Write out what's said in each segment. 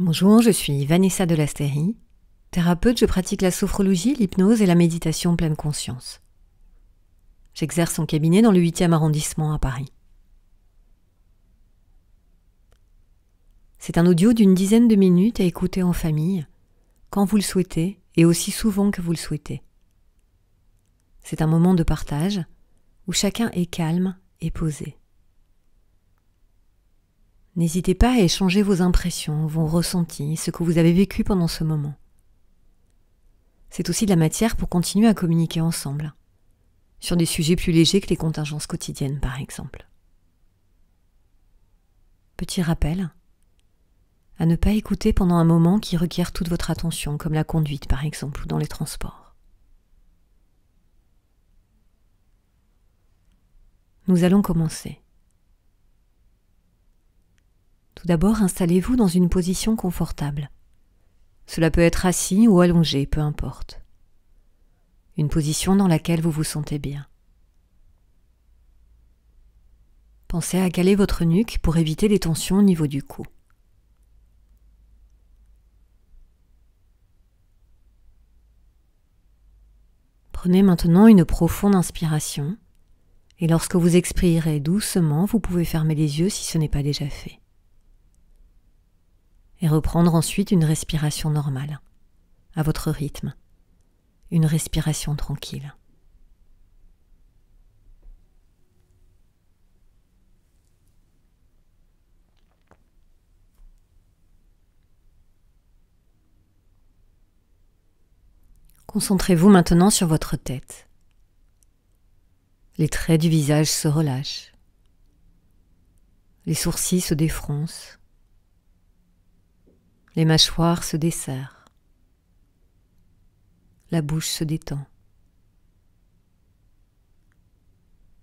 Bonjour, je suis Vanessa Delastérie. Thérapeute, je pratique la sophrologie, l'hypnose et la méditation pleine conscience. J'exerce en cabinet dans le 8e arrondissement à Paris. C'est un audio d'une dizaine de minutes à écouter en famille, quand vous le souhaitez et aussi souvent que vous le souhaitez. C'est un moment de partage où chacun est calme et posé. N'hésitez pas à échanger vos impressions, vos ressentis, ce que vous avez vécu pendant ce moment. C'est aussi de la matière pour continuer à communiquer ensemble, sur des sujets plus légers que les contingences quotidiennes par exemple. Petit rappel, à ne pas écouter pendant un moment qui requiert toute votre attention, comme la conduite par exemple ou dans les transports. Nous allons commencer. Tout d'abord, installez-vous dans une position confortable. Cela peut être assis ou allongé, peu importe. Une position dans laquelle vous vous sentez bien. Pensez à caler votre nuque pour éviter les tensions au niveau du cou. Prenez maintenant une profonde inspiration et lorsque vous expirez doucement, vous pouvez fermer les yeux si ce n'est pas déjà fait et reprendre ensuite une respiration normale, à votre rythme, une respiration tranquille. Concentrez-vous maintenant sur votre tête. Les traits du visage se relâchent. Les sourcils se défroncent. Les mâchoires se desserrent. La bouche se détend.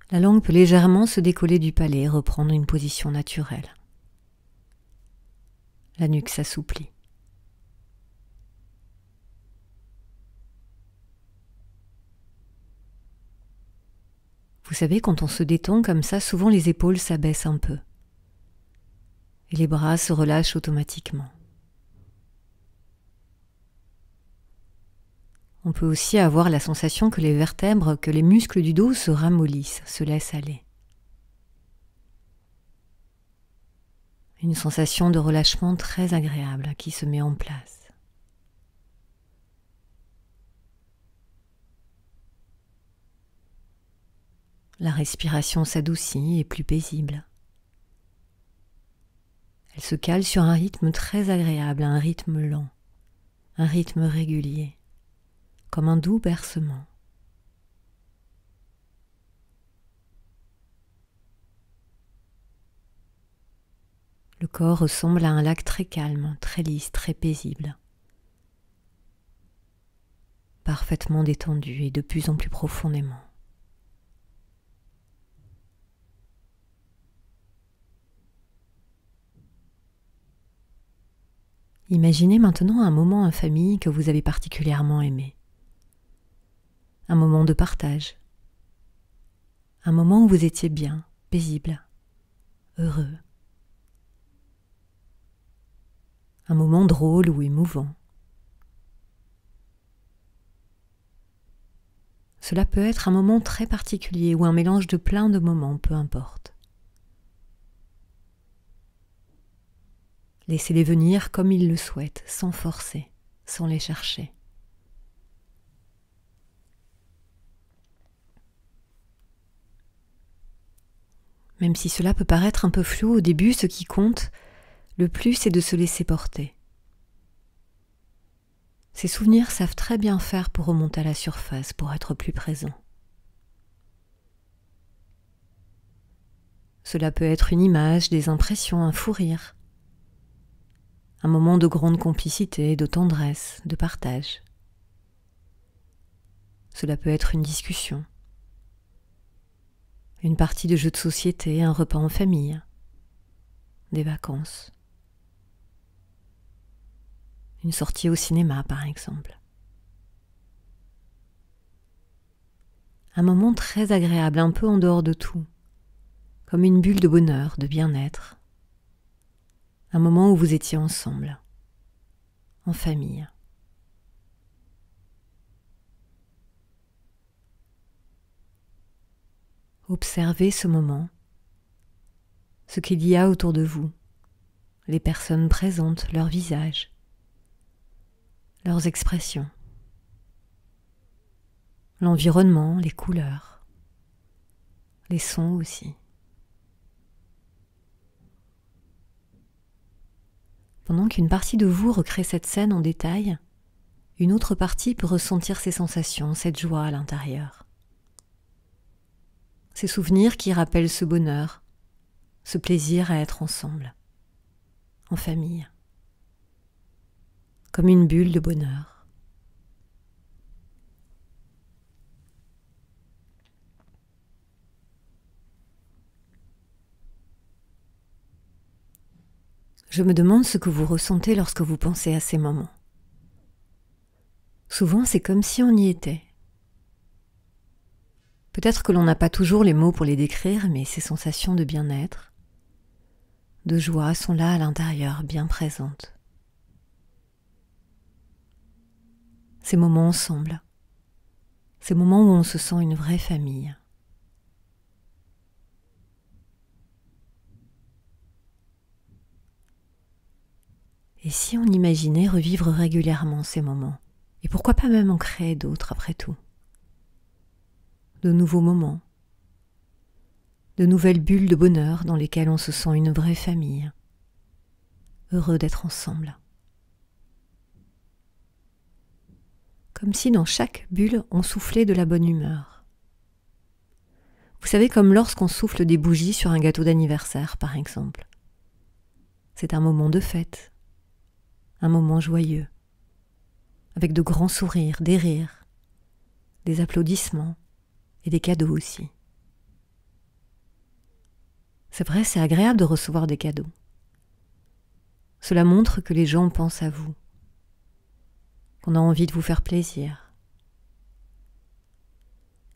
La langue peut légèrement se décoller du palais et reprendre une position naturelle. La nuque s'assouplit. Vous savez, quand on se détend comme ça, souvent les épaules s'abaissent un peu. Et les bras se relâchent automatiquement. On peut aussi avoir la sensation que les vertèbres, que les muscles du dos se ramollissent, se laissent aller. Une sensation de relâchement très agréable qui se met en place. La respiration s'adoucit et plus paisible. Elle se cale sur un rythme très agréable, un rythme lent, un rythme régulier comme un doux bercement. Le corps ressemble à un lac très calme, très lisse, très paisible, parfaitement détendu et de plus en plus profondément. Imaginez maintenant un moment en famille que vous avez particulièrement aimé un moment de partage, un moment où vous étiez bien, paisible, heureux, un moment drôle ou émouvant. Cela peut être un moment très particulier ou un mélange de plein de moments, peu importe. Laissez-les venir comme ils le souhaitent, sans forcer, sans les chercher. Même si cela peut paraître un peu flou au début, ce qui compte le plus, c'est de se laisser porter. Ces souvenirs savent très bien faire pour remonter à la surface, pour être plus présent. Cela peut être une image, des impressions, un fou rire, un moment de grande complicité, de tendresse, de partage. Cela peut être une discussion, une partie de jeu de société, un repas en famille, des vacances, une sortie au cinéma par exemple. Un moment très agréable, un peu en dehors de tout, comme une bulle de bonheur, de bien-être. Un moment où vous étiez ensemble, en famille. Observez ce moment, ce qu'il y a autour de vous, les personnes présentes, leurs visages, leurs expressions, l'environnement, les couleurs, les sons aussi. Pendant qu'une partie de vous recrée cette scène en détail, une autre partie peut ressentir ces sensations, cette joie à l'intérieur ces souvenirs qui rappellent ce bonheur, ce plaisir à être ensemble, en famille, comme une bulle de bonheur. Je me demande ce que vous ressentez lorsque vous pensez à ces moments. Souvent, c'est comme si on y était. Peut-être que l'on n'a pas toujours les mots pour les décrire, mais ces sensations de bien-être, de joie sont là à l'intérieur, bien présentes. Ces moments ensemble, ces moments où on se sent une vraie famille. Et si on imaginait revivre régulièrement ces moments Et pourquoi pas même en créer d'autres après tout de nouveaux moments, de nouvelles bulles de bonheur dans lesquelles on se sent une vraie famille, heureux d'être ensemble. Comme si dans chaque bulle on soufflait de la bonne humeur. Vous savez comme lorsqu'on souffle des bougies sur un gâteau d'anniversaire, par exemple. C'est un moment de fête, un moment joyeux, avec de grands sourires, des rires, des applaudissements, et des cadeaux aussi. C'est vrai, c'est agréable de recevoir des cadeaux. Cela montre que les gens pensent à vous, qu'on a envie de vous faire plaisir.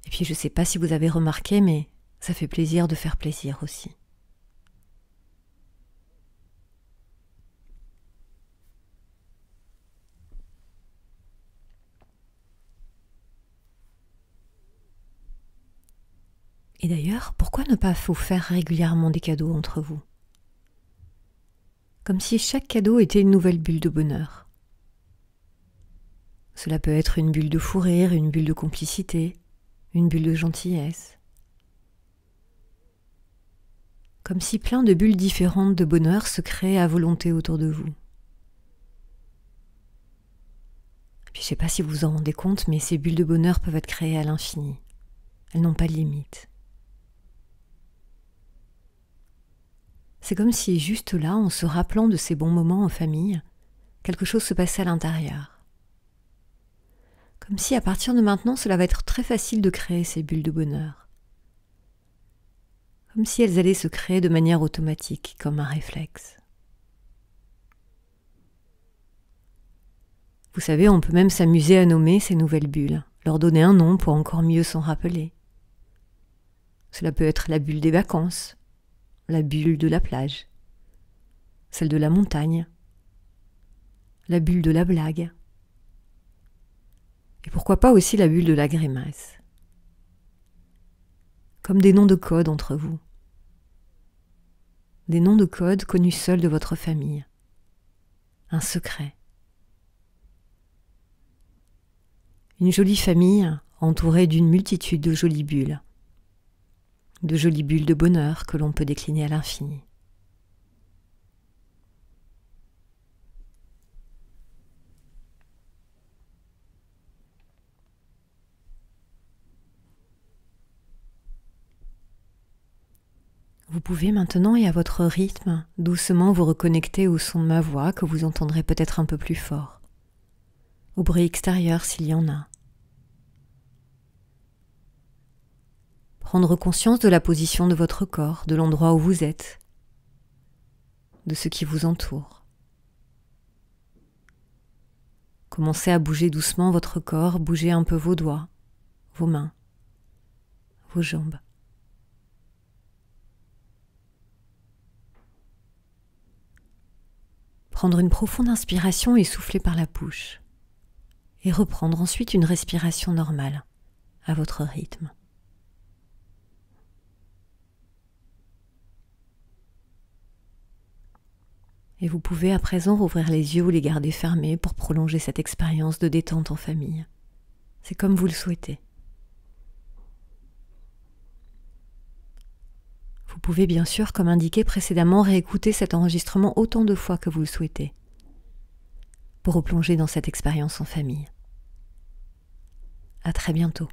Et puis je ne sais pas si vous avez remarqué, mais ça fait plaisir de faire plaisir aussi. ne pas vous faire régulièrement des cadeaux entre vous Comme si chaque cadeau était une nouvelle bulle de bonheur. Cela peut être une bulle de fou rire, une bulle de complicité, une bulle de gentillesse. Comme si plein de bulles différentes de bonheur se créaient à volonté autour de vous. je ne sais pas si vous vous en rendez compte, mais ces bulles de bonheur peuvent être créées à l'infini. Elles n'ont pas de limite. C'est comme si, juste là, en se rappelant de ces bons moments en famille, quelque chose se passait à l'intérieur. Comme si, à partir de maintenant, cela va être très facile de créer ces bulles de bonheur. Comme si elles allaient se créer de manière automatique, comme un réflexe. Vous savez, on peut même s'amuser à nommer ces nouvelles bulles, leur donner un nom pour encore mieux s'en rappeler. Cela peut être la bulle des vacances, la bulle de la plage, celle de la montagne, la bulle de la blague, et pourquoi pas aussi la bulle de la grimace, comme des noms de code entre vous, des noms de code connus seuls de votre famille, un secret. Une jolie famille entourée d'une multitude de jolies bulles de jolies bulles de bonheur que l'on peut décliner à l'infini. Vous pouvez maintenant et à votre rythme doucement vous reconnecter au son de ma voix que vous entendrez peut-être un peu plus fort, au bruit extérieur s'il y en a, Prendre conscience de la position de votre corps, de l'endroit où vous êtes, de ce qui vous entoure. Commencez à bouger doucement votre corps, bougez un peu vos doigts, vos mains, vos jambes. Prendre une profonde inspiration et souffler par la bouche. Et reprendre ensuite une respiration normale, à votre rythme. Et vous pouvez à présent rouvrir les yeux ou les garder fermés pour prolonger cette expérience de détente en famille. C'est comme vous le souhaitez. Vous pouvez bien sûr, comme indiqué précédemment, réécouter cet enregistrement autant de fois que vous le souhaitez pour replonger dans cette expérience en famille. À très bientôt.